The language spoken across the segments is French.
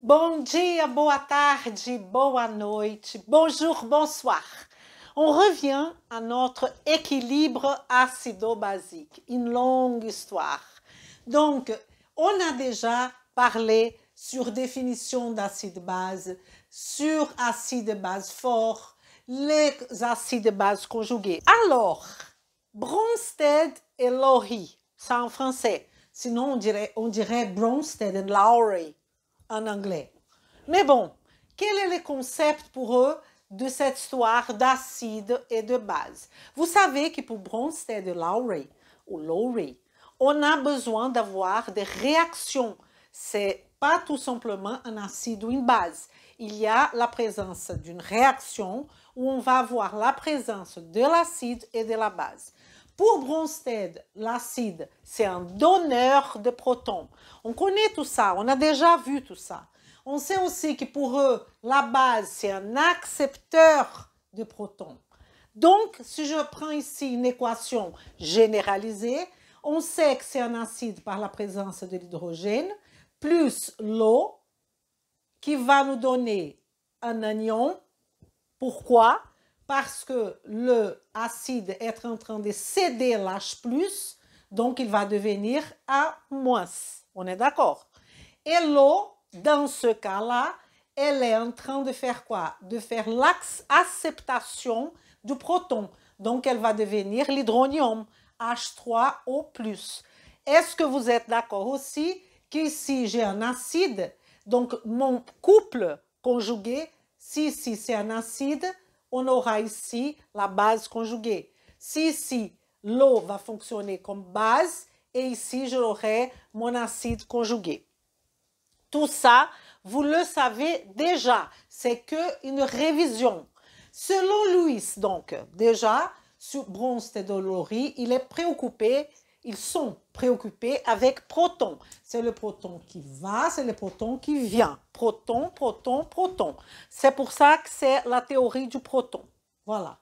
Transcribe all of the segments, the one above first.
Bom dia, boa tarde, boa noite, bonjour, bonsoir. On revient à notre équilibre acido-basique, une longue histoire. Donc, on a déjà parlé sur définition d'acide-base, sur acide-base fort, les acides-bases conjugués. Alors, Bronsted et Lowry, ça en français. Sinon, on dirait, on dirait Bronsted et Lowry en anglais. Mais bon, quel est le concept pour eux de cette histoire d'acide et de base? Vous savez que pour Bronsted de Lowry, ou Lowry, on a besoin d'avoir des réactions. C'est pas tout simplement un acide ou une base. Il y a la présence d'une réaction où on va avoir la présence de l'acide et de la base. Pour Bronsted, l'acide, c'est un donneur de protons. On connaît tout ça, on a déjà vu tout ça. On sait aussi que pour eux, la base, c'est un accepteur de protons. Donc, si je prends ici une équation généralisée, on sait que c'est un acide par la présence de l'hydrogène, plus l'eau, qui va nous donner un anion. Pourquoi parce que le acide est en train de céder l'H+, donc il va devenir A-. On est d'accord Et l'eau, dans ce cas-là, elle est en train de faire quoi De faire l'acceptation du proton. Donc elle va devenir l'hydronium, H3O+. Est-ce que vous êtes d'accord aussi qu'ici j'ai un acide, donc mon couple conjugué, si, si c'est un acide, on aura ici la base conjuguée. Si ici, l'eau va fonctionner comme base, et ici, j'aurai mon acide conjugué. Tout ça, vous le savez déjà, c'est qu'une révision. Selon Louis, donc, déjà, sur et dollory il est préoccupé ils sont préoccupés avec proton. C'est le proton qui va, c'est le proton qui vient. Proton, proton, proton. C'est pour ça que c'est la théorie du proton. Voilà.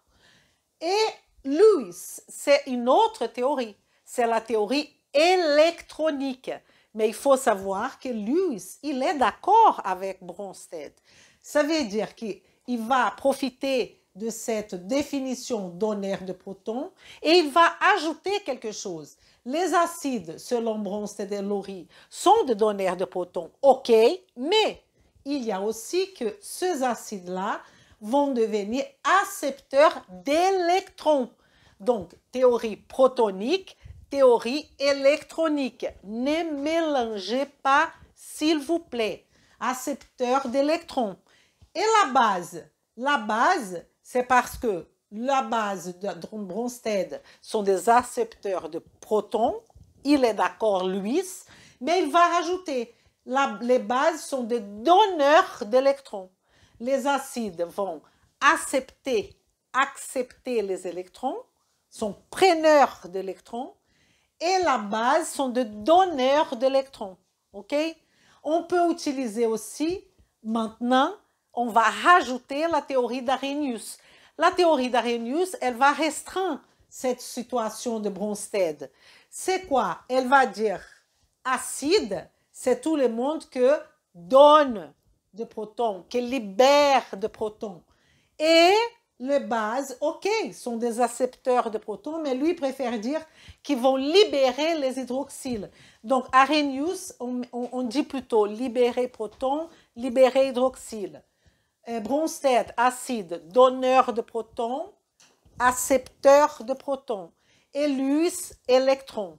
Et Lewis, c'est une autre théorie. C'est la théorie électronique. Mais il faut savoir que Lewis, il est d'accord avec Bronsted. Ça veut dire qu'il va profiter de cette définition d'honneur de proton et il va ajouter quelque chose. Les acides, selon Bronsted et Lowry, sont des donneurs de protons, ok, mais il y a aussi que ces acides-là vont devenir accepteurs d'électrons. Donc, théorie protonique, théorie électronique. Ne mélangez pas, s'il vous plaît, accepteurs d'électrons. Et la base La base, c'est parce que la base de Bronsted sont des accepteurs de protons. Il est d'accord, Luis, mais il va rajouter les bases sont des donneurs d'électrons. Les acides vont accepter, accepter les électrons, sont preneurs d'électrons, et la base sont des donneurs d'électrons. On peut utiliser aussi maintenant on va rajouter la théorie d'Arrhenius. La théorie d'Arrhenius, elle va restreindre cette situation de Bronsted. C'est quoi Elle va dire acide, c'est tout le monde que donne de protons, qui libère de protons. Et les bases, ok, sont des accepteurs de protons, mais lui préfère dire qu'ils vont libérer les hydroxyles. Donc, Arrhenius, on, on dit plutôt libérer protons, libérer hydroxyles. Euh, Bronsted, acide, donneur de protons, accepteur de protons. lui électron,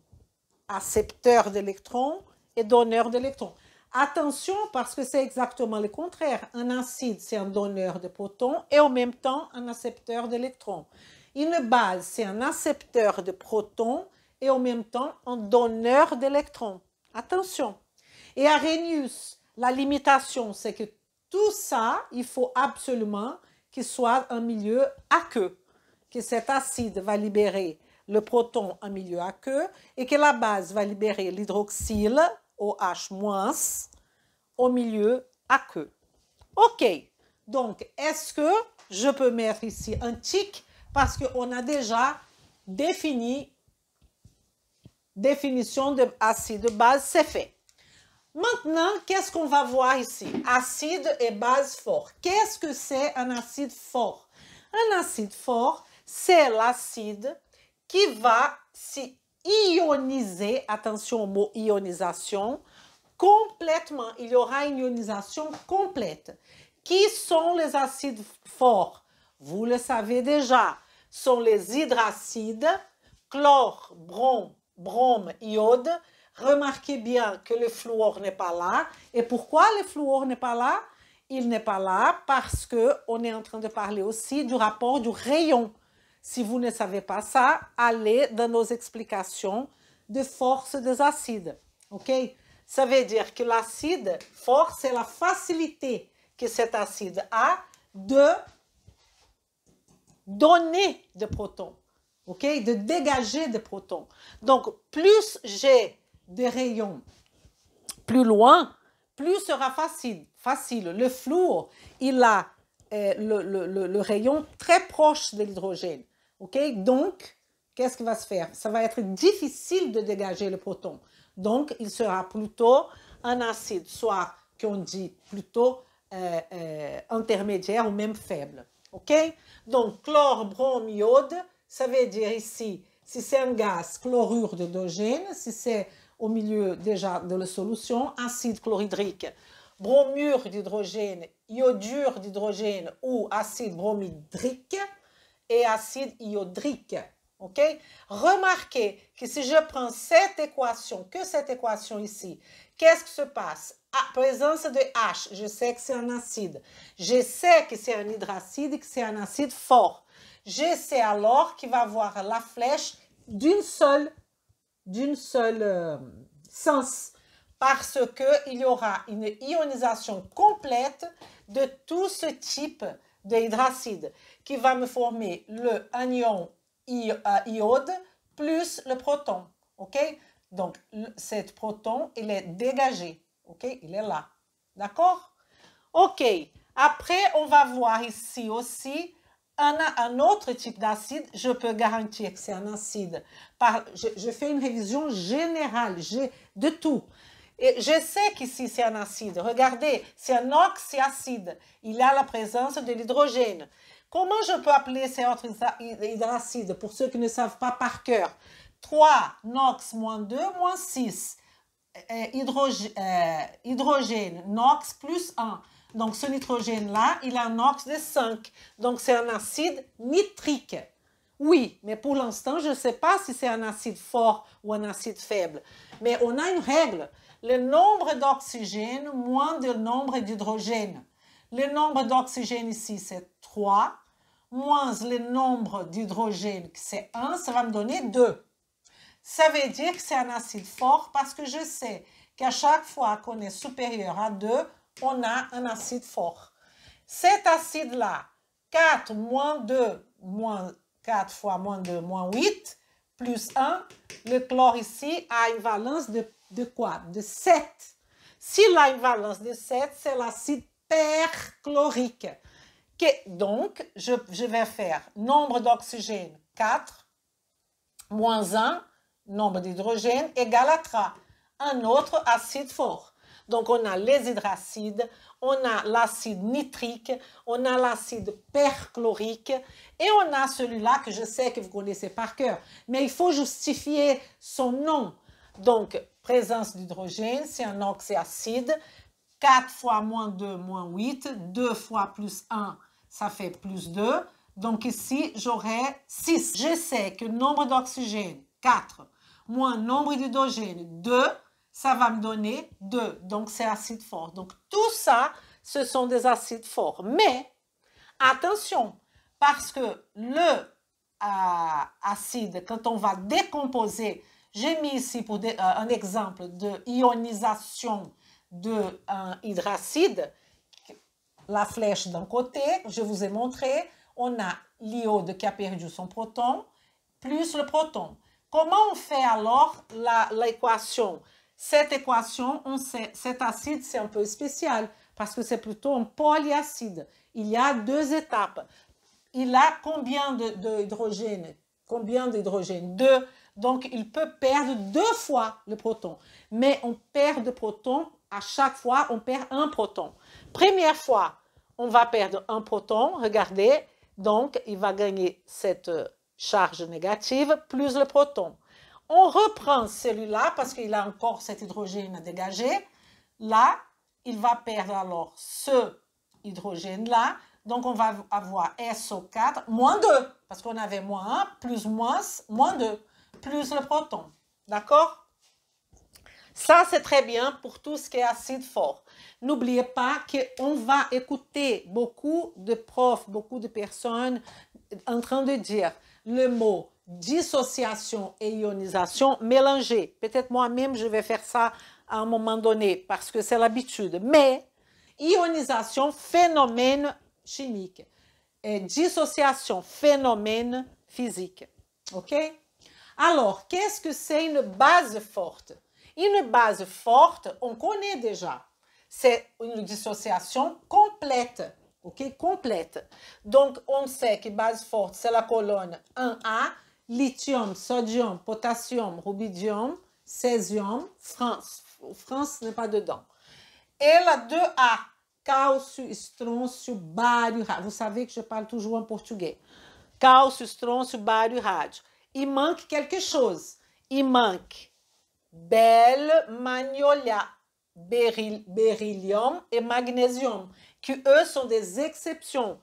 accepteur d'électrons et donneur d'électrons. Attention parce que c'est exactement le contraire. Un acide, c'est un donneur de protons et en même temps un accepteur d'électrons. Une base, c'est un accepteur de protons et en même temps un donneur d'électrons. Attention. Et Arrhenius, la limitation, c'est que tout ça, il faut absolument qu'il soit un milieu aqueux, que cet acide va libérer le proton en milieu aqueux et que la base va libérer l'hydroxyle, OH- au milieu aqueux. OK. Donc, est-ce que je peux mettre ici un tic parce qu'on a déjà défini définition d'acide de, de base, c'est fait. Maintenant, qu'est-ce qu'on va voir ici? Acide et base fort. Qu'est-ce que c'est un acide fort? Un acide fort, c'est l'acide qui va se ioniser, attention au mot ionisation, complètement. Il y aura une ionisation complète. Qui sont les acides forts? Vous le savez déjà, sont les hydracides, chlore, brom, brome, iode, Remarquez bien que le fluor n'est pas là. Et pourquoi le fluor n'est pas là Il n'est pas là parce que on est en train de parler aussi du rapport du rayon. Si vous ne savez pas ça, allez dans nos explications de force des acides. OK Ça veut dire que l'acide, force, c'est la facilité que cet acide a de donner des protons, ok? De dégager des protons. Donc, plus j'ai des rayons. Plus loin, plus sera facile. facile. Le flou, il a euh, le, rayon très proche de l'hydrogène. ok Donc, qu'est-ce qui va se faire Ça va être difficile de dégager le proton. Donc, il sera plutôt un acide, soit qu'on dit plutôt euh, euh, intermédiaire ou même faible. ok Donc, chlore, brome, iode, ça veut dire ici, si c'est un gaz, chlorure d'hydrogène, si c'est au milieu déjà de la solution, acide chlorhydrique, bromure d'hydrogène, iodure d'hydrogène ou acide bromhydrique et acide iodrique. OK? Remarquez que si je prends cette équation, que cette équation ici, qu'est-ce qui se passe? À ah, présence de H, je sais que c'est un acide. Je sais que c'est un hydracide et que c'est un acide fort. Je sais alors qu'il va avoir la flèche d'une seule d'une seule euh, sens parce qu'il y aura une ionisation complète de tout ce type d'hydracide qui va me former le anion euh, iode plus le proton. OK? Donc, cet proton, il est dégagé. OK? Il est là. D'accord? OK. Après, on va voir ici aussi un, autre type d'acide, je peux garantir que c'est un acide. je, fais une révision générale de tout. Et je sais qu'ici, c'est un acide. Regardez, c'est un acide. Il a la présence de l'hydrogène. Comment je peux appeler ces autres hydracides pour ceux qui ne savent pas par cœur 3, NOx, moins 2, moins 6. Euh, hydrogène, euh, hydrogène, NOx, plus 1. Donc, ce nitrogène-là, il a un ox de 5. Donc, c'est un acide nitrique. Oui, mais pour l'instant, je ne sais pas si c'est un acide fort ou un acide faible. Mais on a une règle. Le nombre d'oxygène moins le nombre d'hydrogène. Le nombre d'oxygène ici, c'est 3, moins le nombre d'hydrogène, c'est 1, ça va me donner 2. Ça veut dire que c'est un acide fort parce que je sais qu'à chaque fois qu'on est supérieur à 2, on a un acide fort. Cet acide-là, 4 moins 2, 4 fois moins 2, moins 8, plus 1, le chlore ici a une valence de, quoi De 7. S'il a une valence de 7, c'est l'acide perchlorique. donc, je, je vais faire nombre d'oxygène 4, moins 1, nombre d'hydrogène égale à 3. Un autre acide fort. Donc, on a les hydracides, on a l'acide nitrique, on a l'acide perchlorique et on a celui-là que je sais que vous connaissez par cœur. Mais il faut justifier son nom. Donc, présence d'hydrogène, c'est un oxyacide. 4 fois moins 2, moins 8. 2 fois plus 1, ça fait plus 2. Donc ici, j'aurai 6. Je sais que nombre d'oxygène, 4, moins nombre d'hydrogène, 2, ça va me donner 2. Donc, c'est acide fort. Donc, tout ça, ce sont des acides forts. Mais, attention, parce que le euh, acide, quand on va décomposer, j'ai mis ici pour euh, un exemple de ionisation de euh, hydracide, la flèche d'un côté, je vous ai montré, on a l'iode qui a perdu son proton, plus le proton. Comment on fait alors l'équation cette équation, cet acide, c'est un peu spécial parce que c'est plutôt un polyacide. Il y a deux étapes. Il a combien d'hydrogène de, Combien d'hydrogène Deux. Donc, il peut perdre deux fois le proton. Mais on perd de proton à chaque fois, on perd un proton. Première fois, on va perdre un proton. Regardez, donc, il va gagner cette euh, charge négative plus le proton. On reprend celui-là parce qu'il a encore cet hydrogène à dégager. Là, il va perdre alors ce hydrogène-là. Donc, on va avoir SO4 moins 2, parce qu'on avait moins 1, plus moins, moins 2, plus le proton. D'accord Ça, c'est très bien pour tout ce qui est acide fort. N'oubliez pas qu'on va écouter beaucoup de profs, beaucoup de personnes en train de dire le mot dissociation et ionisation mélangés. Peut-être moi-même, je vais faire ça à un moment donné parce que c'est l'habitude. Mais ionisation, phénomène chimique. Et dissociation, phénomène physique. OK? Alors, qu'est-ce que c'est une base forte? Une base forte, on connaît déjà. C'est une dissociation complète ok? Complète. Donc, on sait que base forte, c'est la colonne 1A, lithium, sodium, potassium, rubidium, césium, France. France n'est pas dedans. Et la 2A, calcium, estrôncio, bário, rádio. Vous savez que je parle toujours en portugais. Cálcio, estrôncio, bário, rádio. Il manque quelque chose. Il manque belle, magnolia, beryllium et magnésium eux, sont des exceptions.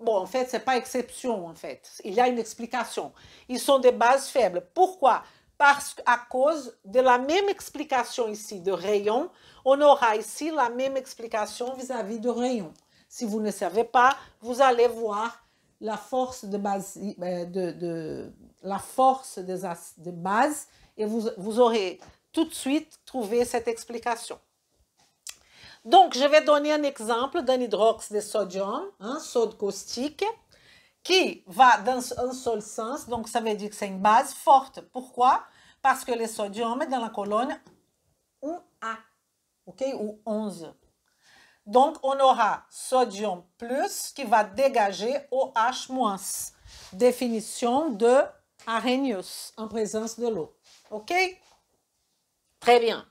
Bon, en fait, c'est pas exception, en fait. Il y a une explication. Ils sont des bases faibles. Pourquoi Parce qu'à cause de la même explication ici de rayon, on aura ici la même explication vis-à-vis de rayon. Si vous ne savez pas, vous allez voir la force de base, euh, de, la force des de base et vous aurez tout de suite trouvé cette explication. Donc, je vais donner un exemple d'un hydroxyde de sodium, un hein, sodium caustique, qui va dans un seul sens. Donc, ça veut dire que c'est une base forte. Pourquoi? Parce que le sodium est dans la colonne 1A, ok? Ou 11. Donc, on aura sodium plus qui va dégager OH moins. Définition de Arrhenius en présence de l'eau. OK? Très bien.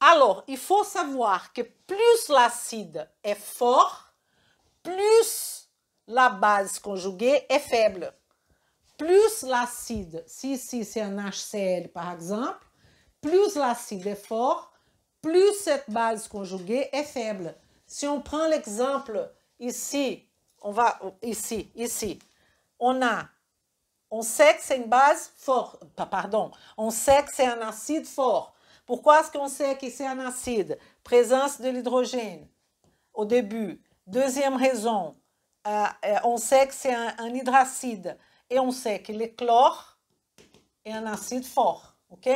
Alors, il faut savoir que plus l'acide est fort, plus la base conjuguée est faible. Plus l'acide, si ici c'est un HCl par exemple, plus l'acide est fort, plus cette base conjuguée est faible. Si on prend l'exemple ici, on va ici, ici, on a, on sait que c'est une base forte, pardon, on sait que c'est un acide fort. Pourquoi est-ce qu'on sait que c'est un acide Présence de l'hydrogène au début. Deuxième raison, euh, euh, on sait que c'est un, hydracide et on sait que le chlore est un acide fort. OK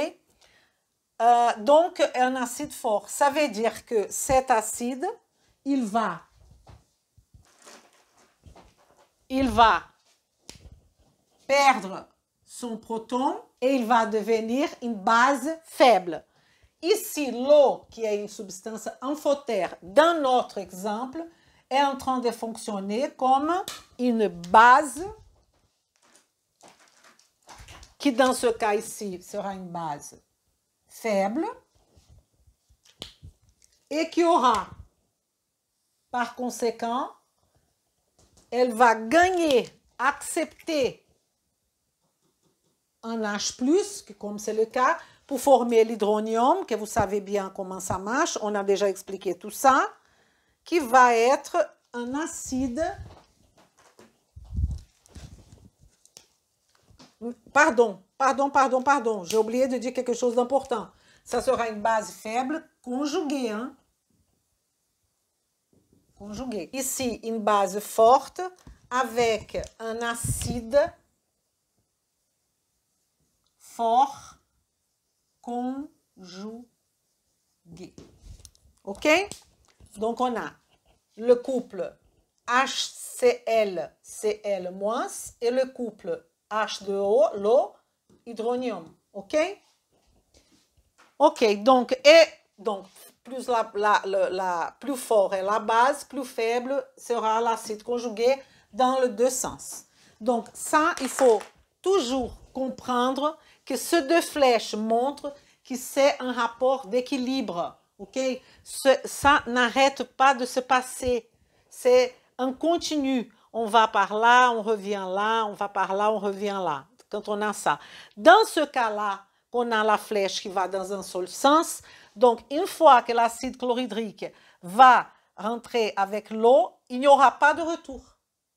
euh, donc, un acide fort, ça veut dire que cet acide, il va, il va perdre son proton et il va devenir une base faible. Ici, l'eau, qui est une substance amphotère, dans notre exemple, est en train de fonctionner comme une base, qui dans ce cas ici sera une base faible, et qui aura, par conséquent, elle va gagner, accepter un H+, comme c'est le cas, pour former l'hydronium, que vous savez bien comment ça marche, on a déjà expliqué tout ça, qui va être un acide, pardon, pardon, pardon, pardon, j'ai oublié de dire quelque chose d'important. Ça sera une base faible conjuguée, hein? conjuguée. Ici, une base forte avec un acide fort conjugué. OK? Donc, on a le couple HCl, Cl- et le couple H2O, l'eau, hydronium. OK? OK, donc, et donc, plus, la, la, la, plus fort est la base, plus faible sera l'acide conjugué dans les deux sens. Donc, ça, il faut toujours comprendre que ces deux flèches montrent que c'est un rapport d'équilibre. Ok, ça n'arrête pas de se passer. C'est un continu. On va par là, on revient là, on va par là, on revient là. Quand on a ça. Dans ce cas-là, on a la flèche qui va dans un seul sens. Donc, une fois que l'acide chlorhydrique va rentrer avec l'eau, il n'y aura pas de retour.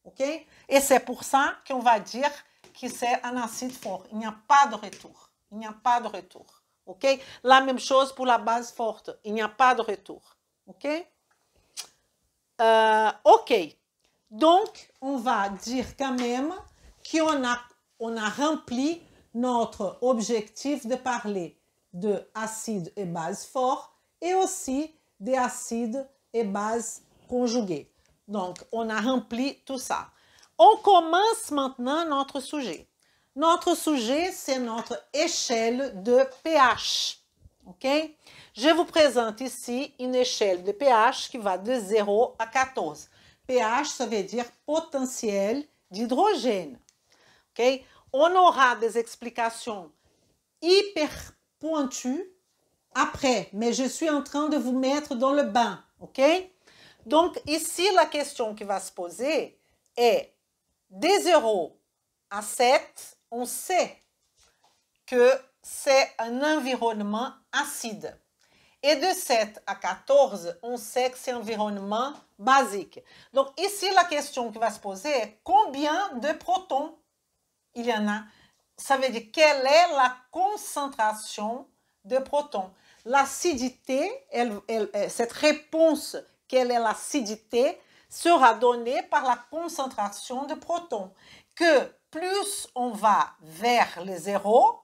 OK? Et c'est pour ça qu'on va dire qui c'est un acide fort. Il n'y a pas de retour. Il n'y a pas de retour. OK? La même chose pour la base forte. Il n'y a pas de retour. OK? Euh, OK. Donc, on va dire quand même qu'on a, on a rempli notre objectif de parler de acide et base fort et aussi des acides et bases conjuguées. Donc, on a rempli tout ça. On commence maintenant notre sujet. Notre sujet, c'est notre échelle de pH. OK? Je vous présente ici une échelle de pH qui va de 0 à 14. pH, ça veut dire potentiel d'hydrogène. OK? On aura des explications hyper pointues après, mais je suis en train de vous mettre dans le bain. OK? Donc, ici, la question qui va se poser est des 0 à 7, on sait que c'est un environnement acide. Et de 7 à 14, on sait que c'est un environnement basique. Donc ici, la question qui va se poser est combien de protons il y en a Ça veut dire quelle est la concentration de protons L'acidité, cette réponse, quelle est l'acidité sera donnée par la concentration de protons, que plus on va vers le zéro,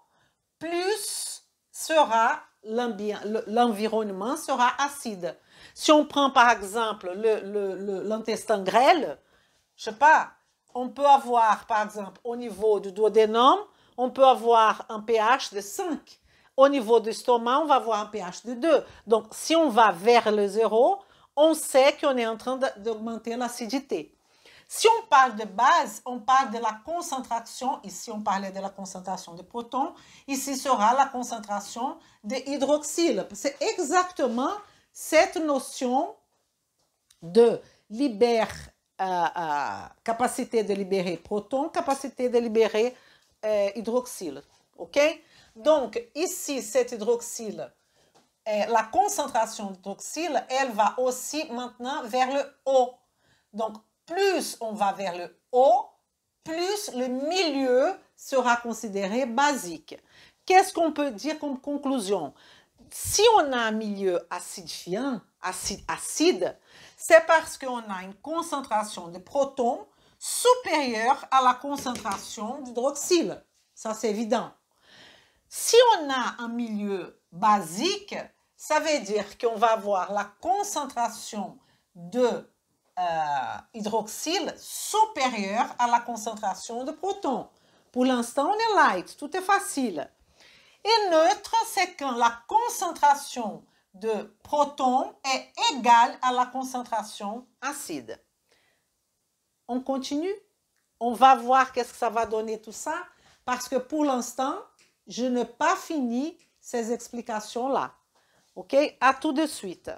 plus sera l'environnement sera acide. Si on prend par exemple l'intestin grêle, je sais pas, on peut avoir par exemple au niveau du duodénum, on peut avoir un pH de 5. Au niveau du l'estomac, on va avoir un pH de 2. Donc si on va vers le zéro, on sait qu'on est en train d'augmenter l'acidité. Si on parle de base, on parle de la concentration. Ici, on parlait de la concentration de protons. Ici sera la concentration de C'est exactement cette notion de euh, euh, capacité de libérer protons, capacité de libérer euh, hydroxyle. OK? Donc, ici, cet hydroxyle la concentration de elle va aussi maintenant vers le haut. Donc, plus on va vers le haut, plus le milieu sera considéré basique. Qu'est-ce qu'on peut dire comme conclusion Si on a un milieu acidifiant, acide acide, c'est parce qu'on a une concentration de protons supérieure à la concentration d'hydroxyle. Ça, c'est évident on a un milieu basique, ça veut dire qu'on va avoir la concentration de euh, hydroxyle supérieure à la concentration de protons. Pour l'instant, on est light, tout est facile. Et neutre, c'est quand la concentration de protons est égale à la concentration acide. On continue On va voir qu'est-ce que ça va donner tout ça, parce que pour l'instant, je n'ai pas fini ces explications-là. OK? À tout de suite.